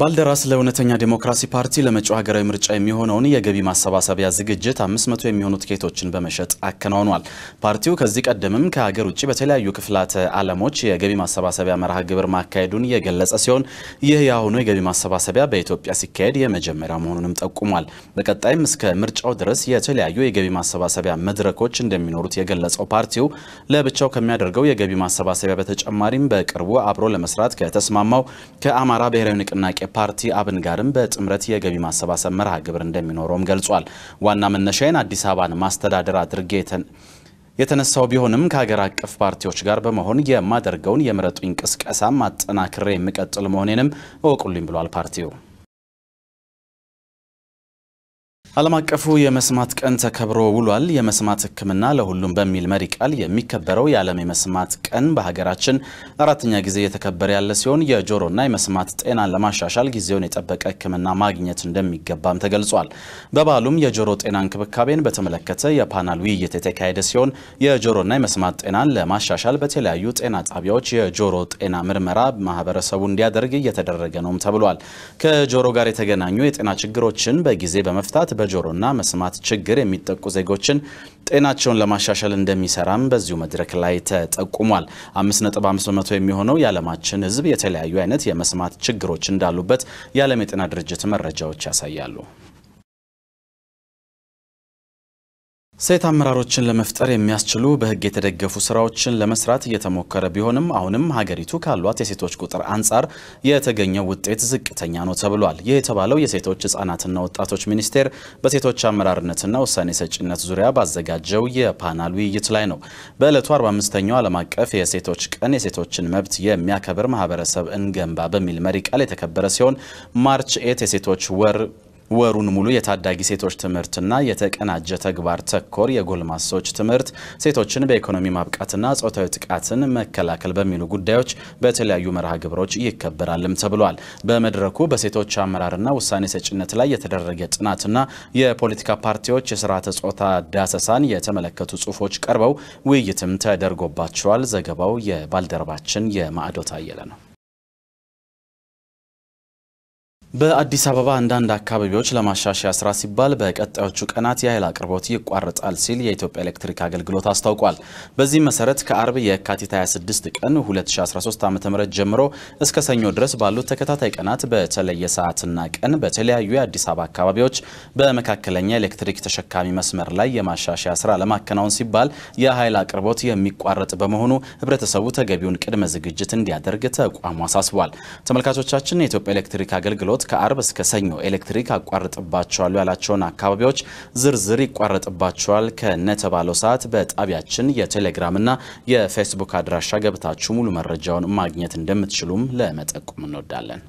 ባልደራስ ለእውነተኛ ዴሞክራሲ ፓርቲ ለመጪው ሀገራዊ ምርጫ የሚሆነውን የገቢ ማሰባሰቢያ ዝግጅት 500 የሚሆኑ ትኬቶችን በመሸጥ አከናውኗል። ፓርቲው ከዚህ ቀደምም ከሀገር ውጭ በተለያዩ ክፍላተ ዓለሞች የገቢ ማሰባሰቢያ መርሃ ግብር ማካሄዱን የገለጸ ሲሆን ይህ የአሁኑ የገቢ ማሰባሰቢያ በኢትዮጵያ ሲካሄድ የመጀመሪያ መሆኑንም ጠቁሟል። በቀጣይም እስከ ምርጫው ድረስ የተለያዩ የገቢ ማሰባሰቢያ መድረኮች እንደሚኖሩት የገለጸው ፓርቲው ለብቻው ከሚያደርገው የገቢ ማሰባሰቢያ በተጨማሪም በቅርቡ አብሮ ለመስራት ከተስማማው ከአማራ ብሔራዊ ንቅናቄ ከፓርቲ አብን ጋርም በጥምረት የገቢ ማሰባሰብ መርሃ ግብር እንደሚኖረውም ገልጿል። ዋና መነሻዬን አዲስ አበባን ማስተዳደር አድርጌ የተነሳው ቢሆንም ከሀገር አቀፍ ፓርቲዎች ጋር በመሆን የማደርገውን የምረጡኝ ቅስቀሳም አጠናክሬ የምቀጥል መሆኔንም እወቁልኝ ብሏል ፓርቲው። ዓለም አቀፉ የመስማት ቀን ተከብሮ ውሏል። የመስማት ሕክምና ለሁሉም በሚል መሪ ቃል የሚከበረው የዓለም የመስማት ቀን በሀገራችን ለአራተኛ ጊዜ እየተከበረ ያለ ሲሆን የጆሮና የመስማት ጤናን ለማሻሻል ጊዜውን የጠበቀ ሕክምና ማግኘት እንደሚገባም ተገልጿል። በበዓሉም የጆሮ ጤና እንክብካቤን በተመለከተ የፓናል ውይይት የተካሄደ ሲሆን የጆሮና የመስማት ጤናን ለማሻሻል በተለያዩ ጤና ጣቢያዎች የጆሮ ጤና ምርመራ ማህበረሰቡ እንዲያደርግ እየተደረገ ነውም ተብሏል። ከጆሮ ጋር የተገናኙ የጤና ችግሮችን በጊዜ በመፍታት በጆሮና መስማት ችግር የሚጠቁ ዜጎችን ጤናቸውን ለማሻሻል እንደሚሰራም በዚሁ መድረክ ላይ ተጠቁሟል። 5.5 በመቶ የሚሆነው የዓለማችን ሕዝብ የተለያዩ አይነት የመስማት ችግሮች እንዳሉበት የዓለም የጤና ድርጅት መረጃዎች ያሳያሉ። ሴት አመራሮችን ለመፍጠር የሚያስችሉ በህግ የተደገፉ ስራዎችን ለመስራት እየተሞከረ ቢሆንም አሁንም ሀገሪቱ ካሏት የሴቶች ቁጥር አንጻር የተገኘው ውጤት ዝቅተኛ ነው ተብሏል። ይህ የተባለው የሴቶች ህጻናትና ወጣቶች ሚኒስቴር በሴቶች አመራርነትና ውሳኔ ሰጭነት ዙሪያ ባዘጋጀው የፓናል ውይይት ላይ ነው። በዕለቱ 45ኛው ዓለም አቀፍ የሴቶች ቀን የሴቶችን መብት የሚያከብር ማህበረሰብ እንገንባ በሚል መሪ ቃል የተከበረ ሲሆን ማርች ኤት የሴቶች ወር ወሩን ሙሉ የታዳጊ ሴቶች ትምህርትና የተቀናጀ ተግባር ተኮር የጎልማሶች ትምህርት ሴቶችን በኢኮኖሚ ማብቃትና ጾታዊ ጥቃትን መከላከል በሚሉ ጉዳዮች በተለያዩ መርሃ ግብሮች ይከበራልም ተብሏል። በመድረኩ በሴቶች አመራርና ውሳኔ ሰጭነት ላይ የተደረገ ጥናትና የፖለቲካ ፓርቲዎች የስርዓተ ጾታ ዳሰሳን የተመለከቱ ጽሁፎች ቀርበው ውይይትም ተደርጎባቸዋል። ዘገባው የባልደረባችን የማዕዶት አየለ ነው። በአዲስ አበባ አንዳንድ አካባቢዎች ለማሻሻያ ስራ ሲባል በቀጣዮቹ ቀናት የኃይል አቅርቦት ይቋረጣል ሲል የኢትዮጵያ ኤሌክትሪክ አገልግሎት አስታውቋል። በዚህ መሰረት ከአርብ የካቲት 26 ቀን 2013 ዓ ም ጀምሮ እስከ ሰኞ ድረስ ባሉት ተከታታይ ቀናት በተለየ ሰዓትና ቀን በተለያዩ የአዲስ አበባ አካባቢዎች በመካከለኛ ኤሌክትሪክ ተሸካሚ መስመር ላይ የማሻሻያ ስራ ለማከናወን ሲባል የኃይል አቅርቦት የሚቋረጥ በመሆኑ ህብረተሰቡ ተገቢውን ቅድመ ዝግጅት እንዲያደርግ ተቋሙ አሳስቧል። ተመልካቾቻችን የኢትዮጵያ ኤሌክትሪክ አገልግሎት አገልግሎት ከአርብ እስከ ሰኞ ኤሌክትሪክ አቋርጥባቸዋሉ ያላቸውን አካባቢዎች ዝርዝር ይቋረጥባቸዋል ከነተባለው ሰዓት በጣቢያችን የቴሌግራምና የፌስቡክ አድራሻ ገብታችሁ ሙሉ መረጃውን ማግኘት እንደምትችሉም ለመጠቆም እንወዳለን።